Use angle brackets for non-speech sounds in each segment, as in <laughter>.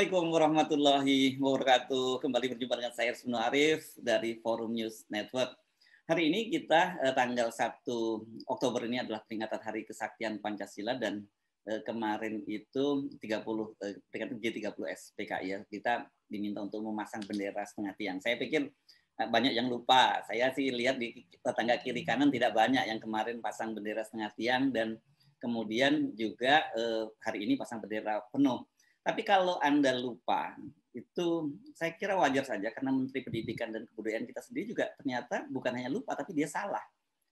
Assalamualaikum warahmatullahi wabarakatuh. Kembali berjumpa dengan saya Suno Arif dari Forum News Network. Hari ini kita eh, tanggal 1 Oktober ini adalah peringatan Hari Kesaktian Pancasila dan eh, kemarin itu 30 puluh eh, peringatan G30 SPKI ya. Kita diminta untuk memasang bendera setengah tiang. Saya pikir banyak yang lupa. Saya sih lihat di tetangga kiri kanan tidak banyak yang kemarin pasang bendera setengah tiang dan kemudian juga hari ini pasang bendera penuh tapi kalau Anda lupa, itu saya kira wajar saja karena Menteri Pendidikan dan Kebudayaan kita sendiri juga ternyata bukan hanya lupa, tapi dia salah.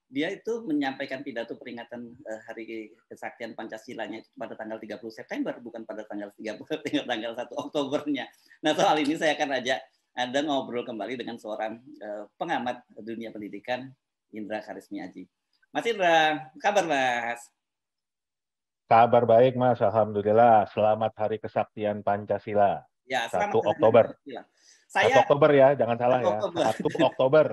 Dia itu menyampaikan pidato peringatan eh, Hari Kesaktian Pancasilanya itu pada tanggal 30 September, bukan pada tanggal 30 <laughs> tanggal 1 Oktobernya. Nah, soal ini saya akan ajak Anda ngobrol kembali dengan seorang eh, pengamat dunia pendidikan, Indra Karismi Aji. Mas Indra, kabar Mas? Kabar baik Mas, Alhamdulillah. Selamat Hari Kesaktian Pancasila. Ya, 1 Oktober. Pancasila. Saya, 1 Oktober ya, jangan salah ya. Oktober. ya. 1 Oktober.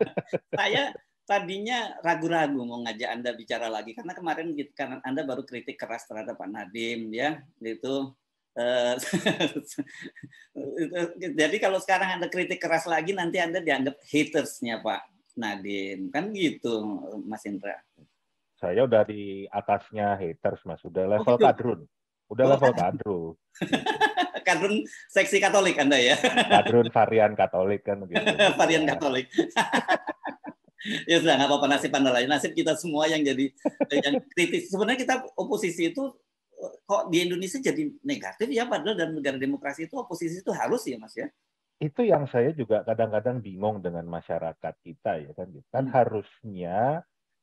<laughs> Saya tadinya ragu-ragu mau ngajak Anda bicara lagi karena kemarin karena Anda baru kritik keras terhadap Pak Nadiem, ya itu eh, <laughs> jadi kalau sekarang Anda kritik keras lagi nanti Anda dianggap hatersnya Pak Nadiem, kan gitu Mas Indra saya udah di atasnya haters mas udah level oh, gitu. kadrun udah oh, level kadrun <laughs> kadrun seksi katolik anda ya kadrun varian katolik kan gitu <laughs> varian katolik <laughs> ya sudah nggak apa-apa nasib anda lah ya. nasib kita semua yang jadi yang kritis sebenarnya kita oposisi itu kok di Indonesia jadi negatif ya padahal dalam negara demokrasi itu oposisi itu harus ya mas ya itu yang saya juga kadang-kadang bingung dengan masyarakat kita ya kan kan hmm. harusnya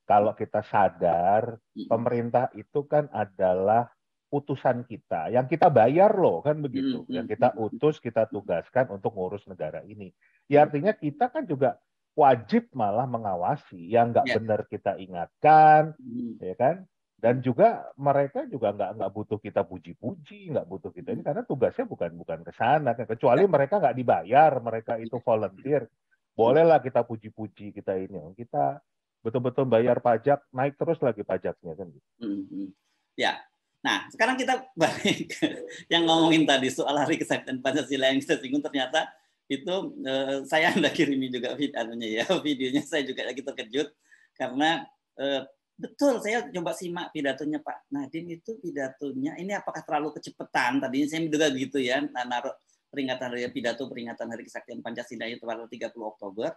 kalau kita sadar pemerintah itu kan adalah utusan kita yang kita bayar loh kan begitu yang kita utus kita tugaskan untuk ngurus negara ini ya artinya kita kan juga wajib malah mengawasi yang nggak ya. benar kita ingatkan ya kan dan juga mereka juga nggak nggak butuh kita puji-puji nggak butuh kita ini karena tugasnya bukan bukan ke sana kan. kecuali ya. mereka nggak dibayar mereka itu volunteer bolehlah kita puji-puji kita ini kita betul-betul bayar pajak naik terus lagi pajaknya kan hmm. ya nah sekarang kita balik <laughs> yang ngomongin tadi soal hari kesehatan pancasila yang kita singgung ternyata itu eh, saya <laughs> anda kirimi juga videonya ya <laughs> videonya saya juga lagi terkejut karena eh, betul saya coba simak pidatonya Pak Nadim itu pidatonya ini apakah terlalu kecepatan tadi saya juga gitu ya nah, naruh peringatan hari pidato peringatan hari kesaktian Pancasila itu pada 30 Oktober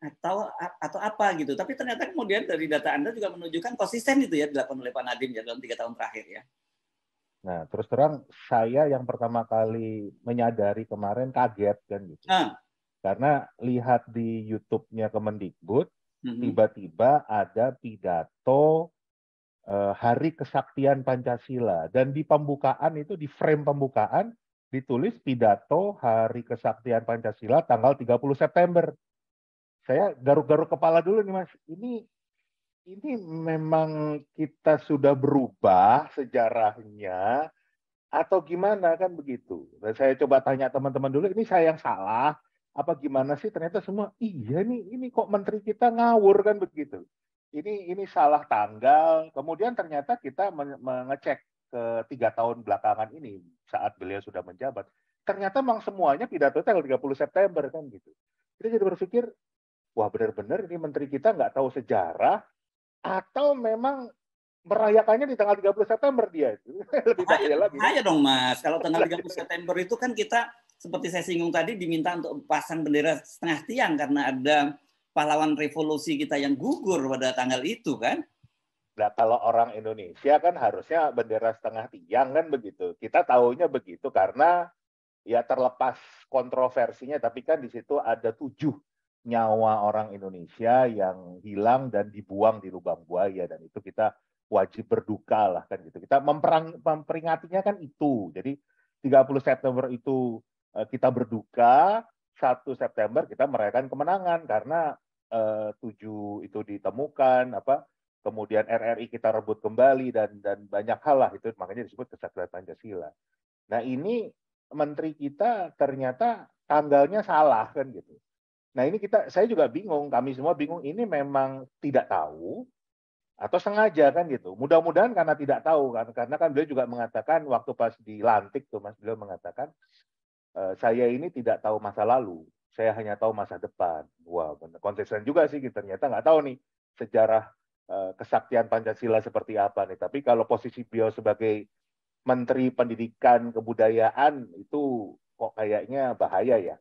atau atau apa gitu. Tapi ternyata kemudian dari data Anda juga menunjukkan konsisten itu ya dilakukan oleh Pak Nadiem ya dalam tiga tahun terakhir ya. Nah terus terang saya yang pertama kali menyadari kemarin kaget kan gitu. Ah. Karena lihat di YouTube-nya Kemendikbud, hmm tiba-tiba ada pidato eh, Hari Kesaktian Pancasila dan di pembukaan itu di frame pembukaan ditulis pidato Hari Kesaktian Pancasila tanggal 30 September saya garuk-garuk kepala dulu nih mas. Ini ini memang kita sudah berubah sejarahnya atau gimana kan begitu. Dan saya coba tanya teman-teman dulu, ini saya yang salah apa gimana sih? Ternyata semua iya nih, ini kok menteri kita ngawur kan begitu. Ini ini salah tanggal. Kemudian ternyata kita mengecek ke tiga tahun belakangan ini saat beliau sudah menjabat, ternyata memang semuanya pidato tanggal 30 September kan gitu. Kita jadi berpikir wah benar-benar ini menteri kita nggak tahu sejarah atau memang merayakannya di tanggal 30 September dia itu <laughs> lebih bahaya lagi. Bahaya dong Mas, kalau tanggal 30 September itu kan kita seperti saya singgung tadi diminta untuk pasang bendera setengah tiang karena ada pahlawan revolusi kita yang gugur pada tanggal itu kan. Nah kalau orang Indonesia kan harusnya bendera setengah tiang kan begitu. Kita tahunya begitu karena ya terlepas kontroversinya tapi kan di situ ada tujuh nyawa orang Indonesia yang hilang dan dibuang di lubang buaya dan itu kita wajib berduka lah kan gitu. Kita memperang, memperingatinya kan itu. Jadi 30 September itu eh, kita berduka, 1 September kita merayakan kemenangan karena eh, 7 itu ditemukan apa kemudian RRI kita rebut kembali dan dan banyak hal lah itu makanya disebut kesatuan Pancasila. Nah, ini menteri kita ternyata tanggalnya salah kan gitu. Nah ini kita, saya juga bingung, kami semua bingung. Ini memang tidak tahu atau sengaja kan gitu. Mudah-mudahan karena tidak tahu kan, karena kan beliau juga mengatakan waktu pas dilantik tuh mas beliau mengatakan e, saya ini tidak tahu masa lalu, saya hanya tahu masa depan. Wah benar kontestan juga sih kita gitu, ternyata nggak tahu nih sejarah e, kesaktian Pancasila seperti apa nih. Tapi kalau posisi beliau sebagai Menteri Pendidikan Kebudayaan itu kok kayaknya bahaya ya.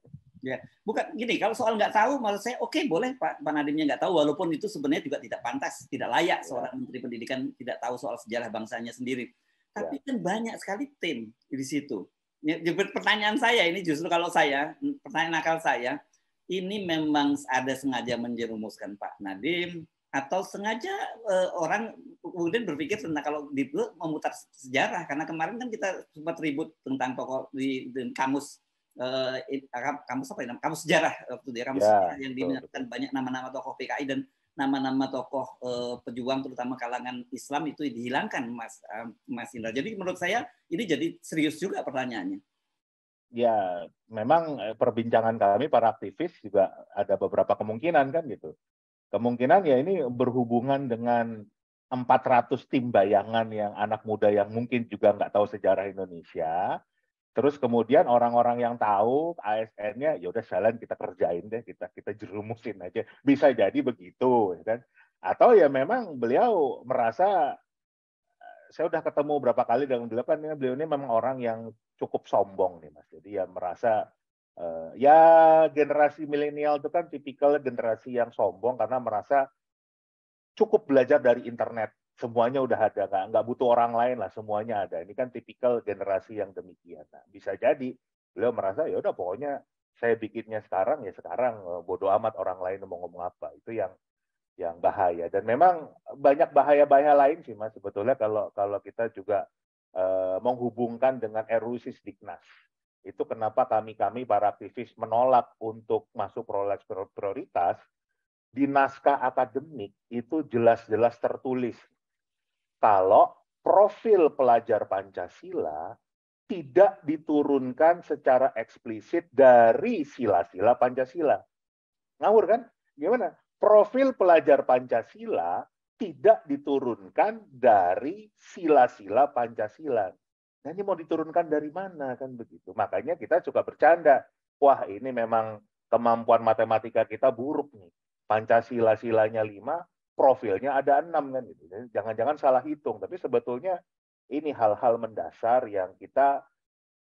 Ya, bukan gini. Kalau soal nggak tahu, maksud saya oke okay, boleh Pak, Pak Nadiemnya nggak tahu, walaupun itu sebenarnya juga tidak pantas, tidak layak ya. seorang Menteri Pendidikan tidak tahu soal sejarah bangsanya sendiri. Tapi ya. kan banyak sekali tim di situ. Ya, pertanyaan saya ini justru kalau saya hmm, pertanyaan nakal saya ini memang ada sengaja menjerumuskan Pak Nadiem atau sengaja uh, orang kemudian berpikir tentang kalau di memutar sejarah karena kemarin kan kita sempat ribut tentang tokoh di, di kamus uh, kamus apa ya kamus sejarah waktu di ya. kamus yeah, sejarah yang dinyatakan banyak nama-nama tokoh PKI dan nama-nama tokoh uh, pejuang terutama kalangan Islam itu dihilangkan Mas uh, Mas Indra. Jadi menurut saya ini jadi serius juga pertanyaannya. Ya, memang perbincangan kami para aktivis juga ada beberapa kemungkinan kan gitu. Kemungkinan ya ini berhubungan dengan 400 tim bayangan yang anak muda yang mungkin juga nggak tahu sejarah Indonesia, Terus kemudian orang-orang yang tahu ASN-nya ya udah jalan kita kerjain deh, kita kita jerumusin aja. Bisa jadi begitu, ya kan? Atau ya memang beliau merasa eh, saya udah ketemu berapa kali dengan beliau kan beliau ini memang orang yang cukup sombong nih Mas. Jadi ya merasa eh, ya generasi milenial itu kan tipikal generasi yang sombong karena merasa cukup belajar dari internet semuanya udah ada nggak nggak butuh orang lain lah semuanya ada ini kan tipikal generasi yang demikian nah, bisa jadi beliau merasa ya udah pokoknya saya bikinnya sekarang ya sekarang eh, bodoh amat orang lain mau ngomong apa itu yang yang bahaya dan memang banyak bahaya-bahaya lain sih mas sebetulnya kalau kalau kita juga e, menghubungkan dengan erosi dignas itu kenapa kami-kami para aktivis menolak untuk masuk prolegnas prioritas di naskah akademik itu jelas-jelas tertulis kalau profil pelajar Pancasila tidak diturunkan secara eksplisit dari sila-sila Pancasila. Ngawur kan? Gimana? Profil pelajar Pancasila tidak diturunkan dari sila-sila Pancasila. Nah ini mau diturunkan dari mana kan begitu. Makanya kita suka bercanda. Wah ini memang kemampuan matematika kita buruk nih. Pancasila silanya lima profilnya ada enam kan gitu. Jangan-jangan salah hitung, tapi sebetulnya ini hal-hal mendasar yang kita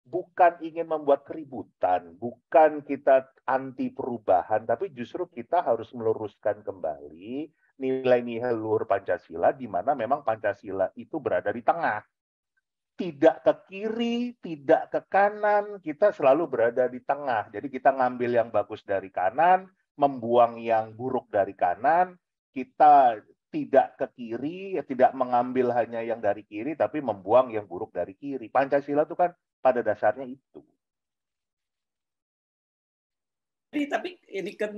bukan ingin membuat keributan, bukan kita anti perubahan, tapi justru kita harus meluruskan kembali nilai-nilai luhur Pancasila di mana memang Pancasila itu berada di tengah. Tidak ke kiri, tidak ke kanan, kita selalu berada di tengah. Jadi kita ngambil yang bagus dari kanan, membuang yang buruk dari kanan, kita tidak ke kiri, tidak mengambil hanya yang dari kiri, tapi membuang yang buruk dari kiri. Pancasila itu kan pada dasarnya itu. Jadi, tapi ini kan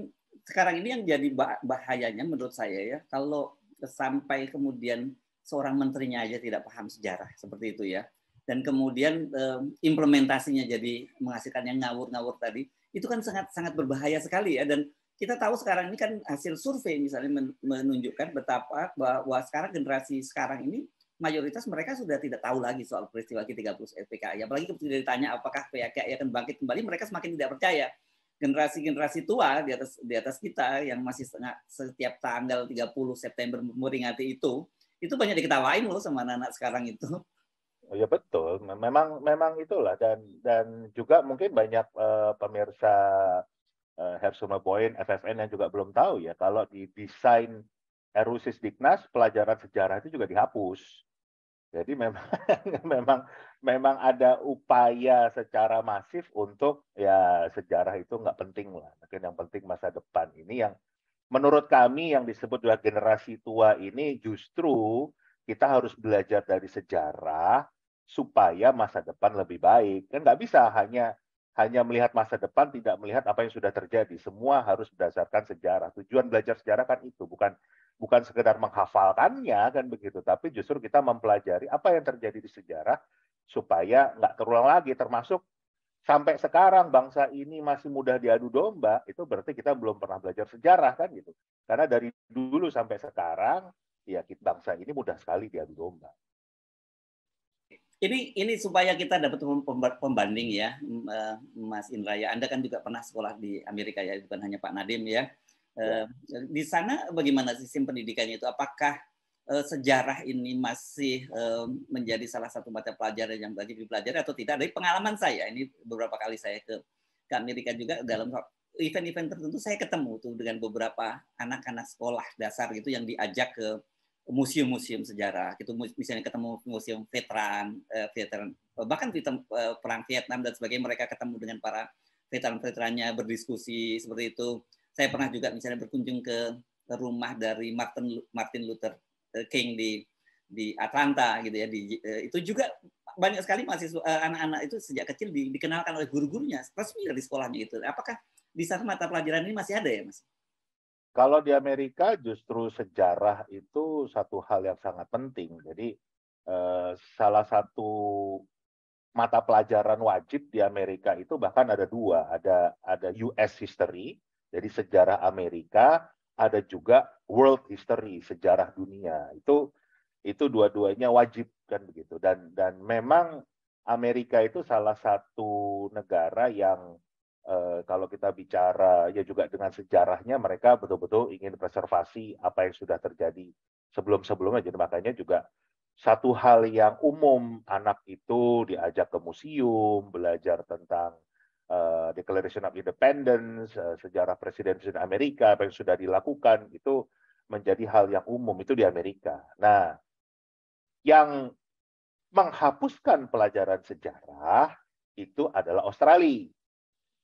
sekarang ini yang jadi bahayanya menurut saya ya, kalau sampai kemudian seorang menterinya aja tidak paham sejarah seperti itu ya, dan kemudian eh, implementasinya jadi menghasilkan yang ngawur-ngawur tadi, itu kan sangat sangat berbahaya sekali ya dan kita tahu sekarang ini kan hasil survei misalnya menunjukkan betapa bahwa sekarang generasi sekarang ini mayoritas mereka sudah tidak tahu lagi soal peristiwa G30 ya Apalagi ketika ditanya apakah PKI akan bangkit kembali, mereka semakin tidak percaya. Generasi-generasi tua di atas di atas kita yang masih setengah, setiap tanggal 30 September memperingati itu, itu banyak diketawain loh sama anak-anak sekarang itu. Ya betul, memang memang itulah dan dan juga mungkin banyak uh, pemirsa uh, eh, some point FFN yang juga belum tahu ya, kalau di desain erosis Dignas, pelajaran sejarah itu juga dihapus. Jadi memang <laughs> memang memang ada upaya secara masif untuk ya sejarah itu nggak penting lah. Mungkin yang penting masa depan ini yang menurut kami yang disebut dua generasi tua ini justru kita harus belajar dari sejarah supaya masa depan lebih baik. Kan nggak bisa hanya hanya melihat masa depan, tidak melihat apa yang sudah terjadi. Semua harus berdasarkan sejarah. Tujuan belajar sejarah kan itu, bukan bukan sekedar menghafalkannya kan begitu, tapi justru kita mempelajari apa yang terjadi di sejarah supaya nggak terulang lagi. Termasuk sampai sekarang bangsa ini masih mudah diadu domba, itu berarti kita belum pernah belajar sejarah kan gitu. Karena dari dulu sampai sekarang ya kita bangsa ini mudah sekali diadu domba. Ini ini supaya kita dapat pembanding ya, e, Mas Indraya. Anda kan juga pernah sekolah di Amerika ya, bukan hanya Pak Nadim ya. E, ya. Di sana bagaimana sistem pendidikannya itu? Apakah e, sejarah ini masih menjadi salah satu mata pelajaran yang wajib dipelajari atau tidak? Dari pengalaman saya, ini beberapa kali saya ke ke Amerika juga dalam event-event tertentu saya ketemu tuh dengan beberapa anak-anak sekolah dasar gitu yang diajak ke museum-museum sejarah gitu misalnya ketemu museum veteran uh, veteran eh, bahkan di uh, eh, perang Vietnam dan sebagainya mereka ketemu dengan para veteran-veterannya berdiskusi seperti itu saya pernah juga misalnya berkunjung ke rumah dari Martin Martin Luther King di di Atlanta gitu ya di itu juga banyak sekali mahasiswa anak-anak itu sejak kecil di, dikenalkan oleh guru-gurunya resmi dari sekolahnya itu apakah di sana mata pelajaran ini masih ada ya mas kalau di Amerika justru sejarah itu satu hal yang sangat penting. Jadi eh, salah satu mata pelajaran wajib di Amerika itu bahkan ada dua, ada ada US History, jadi sejarah Amerika, ada juga World History, sejarah dunia. Itu itu dua-duanya wajib kan begitu. Dan dan memang Amerika itu salah satu negara yang Eh, kalau kita bicara ya juga dengan sejarahnya mereka betul-betul ingin preservasi apa yang sudah terjadi sebelum-sebelumnya. Jadi makanya juga satu hal yang umum anak itu diajak ke museum, belajar tentang uh, Declaration of Independence, uh, sejarah presiden-presiden Amerika apa yang sudah dilakukan itu menjadi hal yang umum itu di Amerika. Nah, yang menghapuskan pelajaran sejarah itu adalah Australia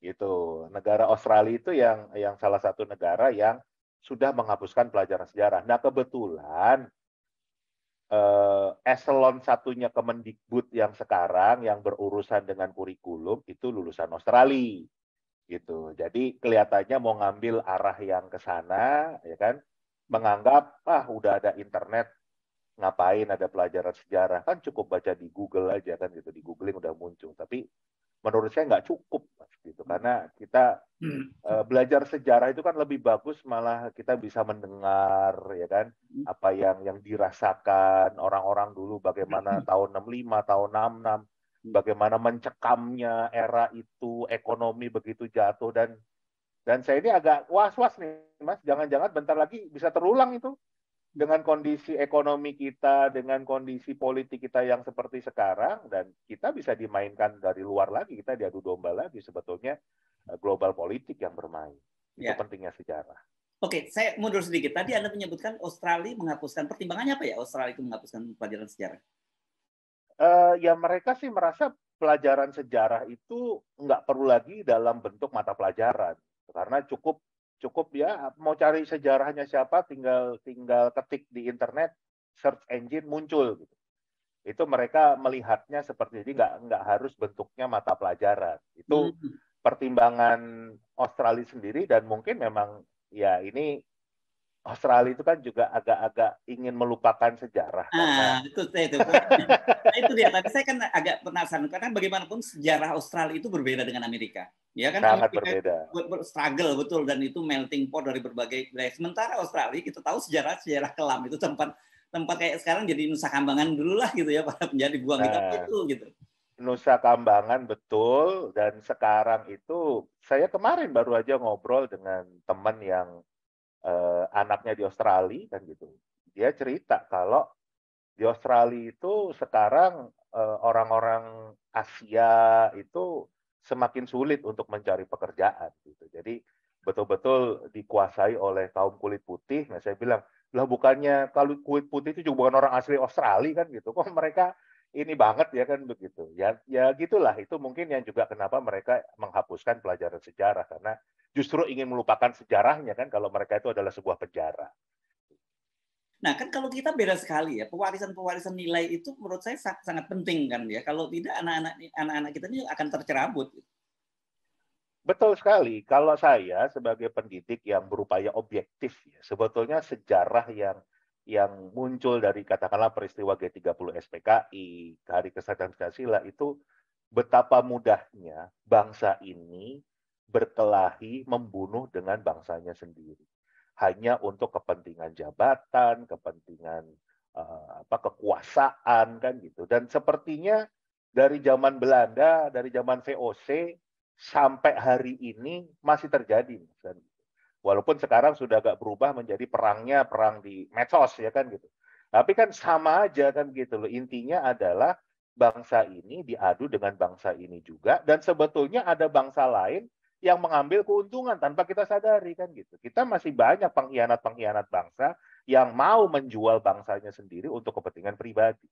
gitu. Negara Australia itu yang yang salah satu negara yang sudah menghapuskan pelajaran sejarah. Nah kebetulan eh, eselon satunya Kemendikbud yang sekarang yang berurusan dengan kurikulum itu lulusan Australia gitu. Jadi kelihatannya mau ngambil arah yang ke sana, ya kan? Menganggap ah udah ada internet ngapain ada pelajaran sejarah kan cukup baca di Google aja kan gitu di googling udah muncul tapi menurut saya nggak cukup mas, gitu karena kita uh, belajar sejarah itu kan lebih bagus malah kita bisa mendengar ya kan hmm. apa yang yang dirasakan orang-orang dulu bagaimana hmm. tahun 65 tahun 66 hmm. bagaimana mencekamnya era itu ekonomi begitu jatuh dan dan saya ini agak was-was nih Mas jangan-jangan bentar lagi bisa terulang itu dengan kondisi ekonomi kita, dengan kondisi politik kita yang seperti sekarang, dan kita bisa dimainkan dari luar lagi, kita diadu domba lagi sebetulnya eh, global politik yang bermain. Itu ya. pentingnya sejarah. Oke, saya mundur sedikit. Tadi Anda menyebutkan Australia menghapuskan pertimbangannya apa ya Australia itu menghapuskan pelajaran sejarah? Uh, ya mereka sih merasa pelajaran sejarah itu nggak perlu lagi dalam bentuk mata pelajaran karena cukup cukup ya mau cari sejarahnya siapa tinggal tinggal ketik di internet search engine muncul gitu itu mereka melihatnya seperti ini nggak nggak harus bentuknya mata pelajaran itu hmm. pertimbangan Australia sendiri dan mungkin memang ya ini Australia itu kan juga agak-agak ingin melupakan sejarah. Ah, itu itu. itu Itu dia. Tapi saya kan agak penasaran karena bagaimanapun sejarah Australia itu berbeda dengan Amerika. Ya kan Sangat Amerika berbeda. struggle betul dan itu melting pot dari berbagai wilayah. Sementara Australia kita tahu sejarah sejarah kelam itu tempat tempat kayak sekarang jadi nusa kambangan dulu lah gitu ya para penjara dibuang nah, itu gitu. Nusa Kambangan betul dan sekarang itu saya kemarin baru aja ngobrol dengan teman yang eh, anaknya di Australia kan gitu. Dia cerita kalau di Australia itu sekarang eh, orang-orang eh, Asia itu semakin sulit untuk mencari pekerjaan gitu. Jadi betul-betul dikuasai oleh kaum kulit putih. Nah, saya bilang, lah bukannya kalau kulit putih itu juga bukan orang asli Australia kan gitu. Kok mereka ini banget ya kan begitu. Ya ya gitulah itu mungkin yang juga kenapa mereka menghapuskan pelajaran sejarah karena justru ingin melupakan sejarahnya kan kalau mereka itu adalah sebuah penjara. Nah kan kalau kita beda sekali ya pewarisan-pewarisan nilai itu menurut saya sangat, penting kan ya kalau tidak anak-anak anak-anak kita ini akan tercerabut. Betul sekali. Kalau saya sebagai pendidik yang berupaya objektif, ya, sebetulnya sejarah yang yang muncul dari katakanlah peristiwa G30 SPKI, Hari Kesehatan Pancasila itu betapa mudahnya bangsa ini berkelahi membunuh dengan bangsanya sendiri hanya untuk kepentingan jabatan, kepentingan uh, apa kekuasaan kan gitu. Dan sepertinya dari zaman Belanda, dari zaman VOC sampai hari ini masih terjadi Dan Walaupun sekarang sudah agak berubah menjadi perangnya perang di medsos ya kan gitu. Tapi kan sama aja kan gitu loh. Intinya adalah bangsa ini diadu dengan bangsa ini juga dan sebetulnya ada bangsa lain yang mengambil keuntungan tanpa kita sadari kan gitu. Kita masih banyak pengkhianat-pengkhianat bangsa yang mau menjual bangsanya sendiri untuk kepentingan pribadi.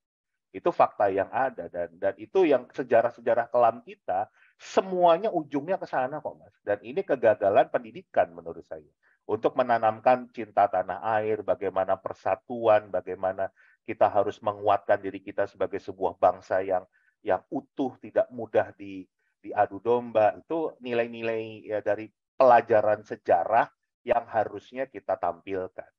Itu fakta yang ada dan dan itu yang sejarah-sejarah kelam kita semuanya ujungnya ke sana kok Mas. Dan ini kegagalan pendidikan menurut saya untuk menanamkan cinta tanah air, bagaimana persatuan, bagaimana kita harus menguatkan diri kita sebagai sebuah bangsa yang yang utuh, tidak mudah di diadu domba. Itu nilai-nilai ya dari pelajaran sejarah yang harusnya kita tampilkan.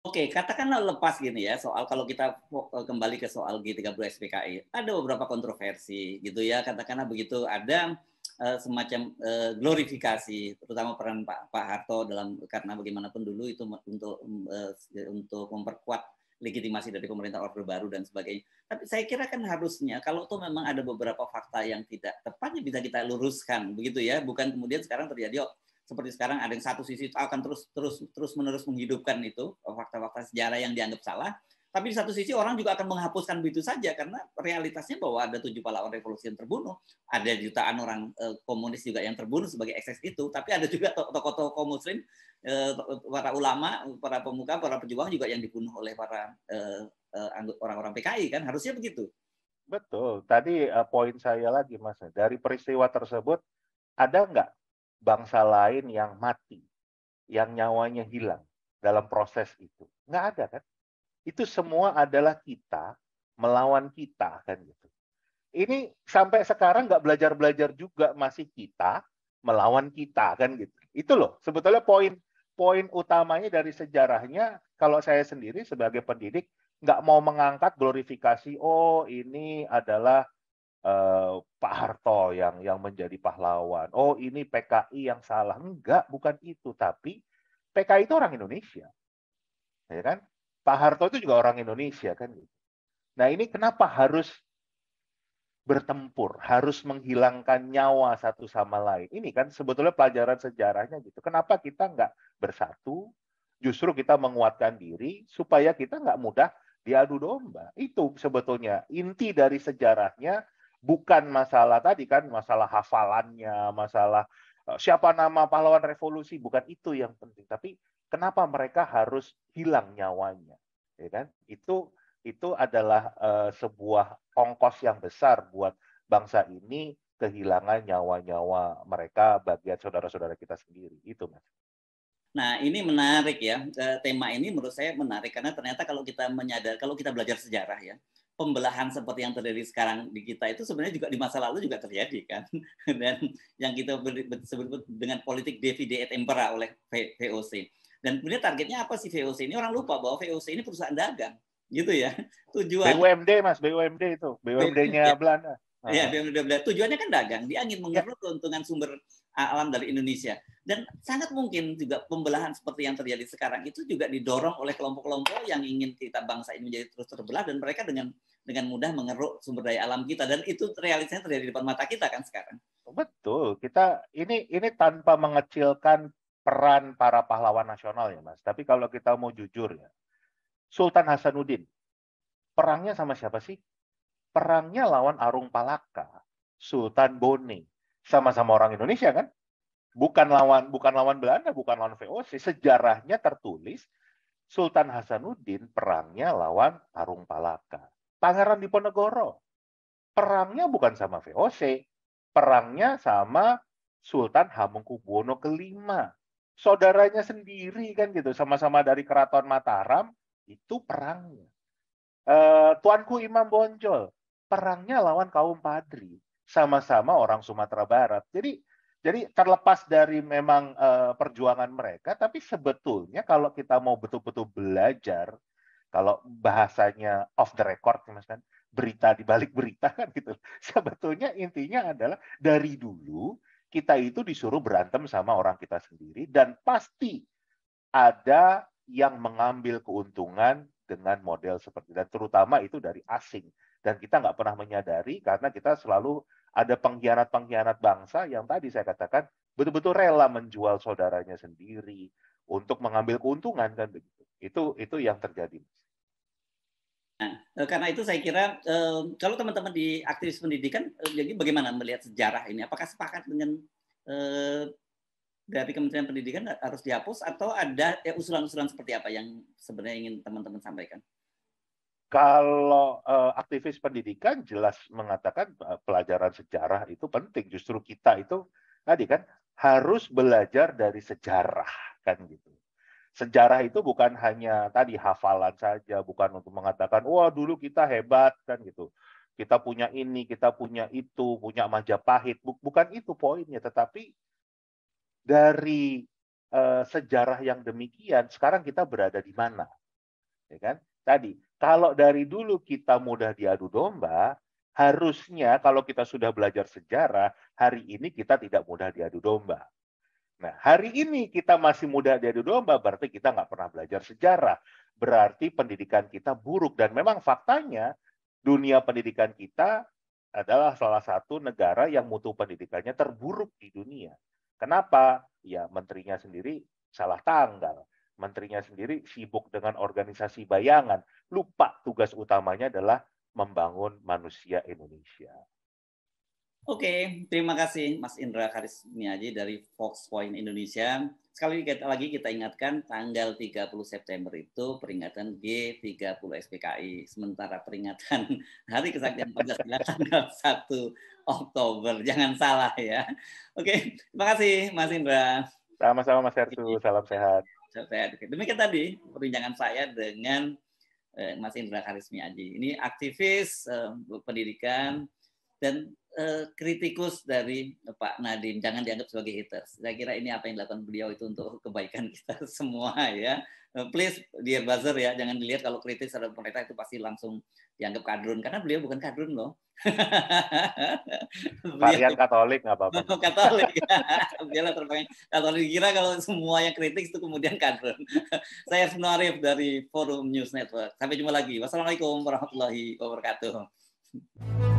Oke, katakanlah lepas gini ya soal kalau kita e, kembali ke soal G30 SPKI, ada beberapa kontroversi gitu ya, katakanlah begitu ada uh, semacam uh, glorifikasi terutama peran Pak Pak Harto dalam karena bagaimanapun dulu itu untuk uh, untuk memperkuat legitimasi dari pemerintah Orde Baru dan sebagainya. Tapi saya kira kan harusnya kalau itu memang ada beberapa fakta yang tidak tepatnya bisa kita luruskan begitu ya, bukan kemudian sekarang terjadi oh, seperti sekarang ada yang satu sisi akan terus terus terus menerus menghidupkan itu fakta-fakta sejarah yang dianggap salah tapi di satu sisi orang juga akan menghapuskan begitu saja karena realitasnya bahwa ada tujuh pahlawan revolusi yang terbunuh ada jutaan orang eh, komunis juga yang terbunuh sebagai ekses itu tapi ada juga tokoh-tokoh muslim eh, para ulama para pemuka para pejuang juga yang dibunuh oleh para eh, orang-orang PKI kan harusnya begitu betul tadi poin saya lagi mas dari peristiwa tersebut ada nggak bangsa lain yang mati, yang nyawanya hilang dalam proses itu. Nggak ada kan? Itu semua adalah kita melawan kita kan gitu. Ini sampai sekarang nggak belajar-belajar juga masih kita melawan kita kan gitu. Itu loh sebetulnya poin poin utamanya dari sejarahnya kalau saya sendiri sebagai pendidik nggak mau mengangkat glorifikasi oh ini adalah Eh, Pak Harto yang yang menjadi pahlawan. Oh, ini PKI yang salah. Enggak, bukan itu, tapi PKI itu orang Indonesia. Ya kan? Pak Harto itu juga orang Indonesia kan gitu. Nah, ini kenapa harus bertempur, harus menghilangkan nyawa satu sama lain. Ini kan sebetulnya pelajaran sejarahnya gitu. Kenapa kita nggak bersatu, justru kita menguatkan diri supaya kita nggak mudah diadu domba. Itu sebetulnya inti dari sejarahnya bukan masalah tadi kan masalah hafalannya, masalah eh, siapa nama pahlawan revolusi bukan itu yang penting, tapi kenapa mereka harus hilang nyawanya, ya kan? Itu itu adalah uh, sebuah ongkos yang besar buat bangsa ini kehilangan nyawa-nyawa mereka bagian saudara-saudara kita sendiri itu mas. Nah, ini menarik ya. Eh, tema ini menurut saya menarik karena ternyata kalau kita menyadar, kalau kita belajar sejarah ya, pembelahan seperti yang terjadi sekarang di kita itu sebenarnya juga di masa lalu juga terjadi kan <laughs> dan yang kita sebut dengan politik divide et impera oleh VOC dan punya targetnya apa sih VOC ini orang lupa bahwa VOC ini perusahaan dagang gitu ya <laughs> tujuan BUMD mas BUMD itu BUMD-nya Belanda ah. Ya, BUMD Belanda. Tujuannya kan dagang. Dia ingin iya. mengeruk keuntungan sumber alam dari Indonesia. Dan sangat mungkin juga pembelahan seperti yang terjadi sekarang itu juga didorong oleh kelompok-kelompok yang ingin kita bangsa ini menjadi terus terbelah dan mereka dengan dengan mudah mengeruk sumber daya alam kita dan itu realisasinya terjadi di depan mata kita kan sekarang. Betul, kita ini ini tanpa mengecilkan peran para pahlawan nasional ya Mas. Tapi kalau kita mau jujur ya, Sultan Hasanuddin perangnya sama siapa sih? Perangnya lawan Arung Palaka, Sultan Boni, sama-sama orang Indonesia kan? Bukan lawan bukan lawan Belanda, bukan lawan VOC. Sejarahnya tertulis Sultan Hasanuddin perangnya lawan Arung Palaka. Pangeran Diponegoro. Perangnya bukan sama VOC, perangnya sama Sultan Hamengkubuwono ke-5. Saudaranya sendiri kan gitu, sama-sama dari keraton Mataram, itu perangnya. E, Tuanku Imam Bonjol, perangnya lawan kaum Padri, sama-sama orang Sumatera Barat. Jadi jadi terlepas dari memang e, perjuangan mereka, tapi sebetulnya kalau kita mau betul-betul belajar kalau bahasanya off the record mas kan berita di balik berita kan gitu <laughs> sebetulnya intinya adalah dari dulu kita itu disuruh berantem sama orang kita sendiri dan pasti ada yang mengambil keuntungan dengan model seperti dan terutama itu dari asing dan kita nggak pernah menyadari karena kita selalu ada pengkhianat-pengkhianat bangsa yang tadi saya katakan betul-betul rela menjual saudaranya sendiri untuk mengambil keuntungan kan begitu itu itu yang terjadi Nah, eh, karena itu saya kira eh, kalau teman-teman di aktivis pendidikan, eh, jadi bagaimana melihat sejarah ini? Apakah sepakat dengan dari Kementerian Pendidikan harus dihapus atau ada usulan-usulan seperti apa yang sebenarnya ingin teman-teman sampaikan? Kalau aktivis pendidikan jelas mengatakan pelajaran sejarah itu penting. Justru kita itu tadi kan harus belajar dari sejarah kan gitu sejarah itu bukan hanya tadi hafalan saja, bukan untuk mengatakan wah dulu kita hebat kan gitu. Kita punya ini, kita punya itu, punya Majapahit. Bukan itu poinnya, tetapi dari uh, sejarah yang demikian sekarang kita berada di mana? Ya kan? Tadi kalau dari dulu kita mudah diadu domba, harusnya kalau kita sudah belajar sejarah, hari ini kita tidak mudah diadu domba. Nah, hari ini kita masih muda dari domba, berarti kita nggak pernah belajar sejarah. Berarti pendidikan kita buruk. Dan memang faktanya, dunia pendidikan kita adalah salah satu negara yang mutu pendidikannya terburuk di dunia. Kenapa? Ya, menterinya sendiri salah tanggal. Menterinya sendiri sibuk dengan organisasi bayangan. Lupa tugas utamanya adalah membangun manusia Indonesia. Oke, okay, terima kasih Mas Indra Karis dari Fox Point Indonesia. Sekali lagi kita ingatkan tanggal 30 September itu peringatan G30 SPKI. Sementara peringatan <laughs> Hari Kesaktian Pancasila tanggal 1 Oktober. Jangan salah ya. Oke, okay, terima kasih Mas Indra. Sama-sama Mas Hertu, salam sehat. Salam sehat. Demikian tadi perbincangan saya dengan eh, Mas Indra Karismi Ini aktivis eh, pendidikan dan Eh, kritikus dari eh, Pak Nadiem. Jangan dianggap sebagai haters. Saya kira ini apa yang dilakukan beliau itu untuk <laughs> kebaikan kita <laughs> semua ya. Eh, please, dia buzzer ya, jangan dilihat kalau kritis terhadap pemerintah itu pasti langsung dianggap kadrun. Karena beliau bukan kadrun loh. <laughs> Varian Katolik nggak apa-apa. Oh, Katolik. Biarlah terbangin Katolik kira kalau semua yang kritik itu kemudian kadrun. Saya Ibnu Arif dari Forum News Network. Sampai jumpa lagi. Wassalamualaikum warahmatullahi wabarakatuh.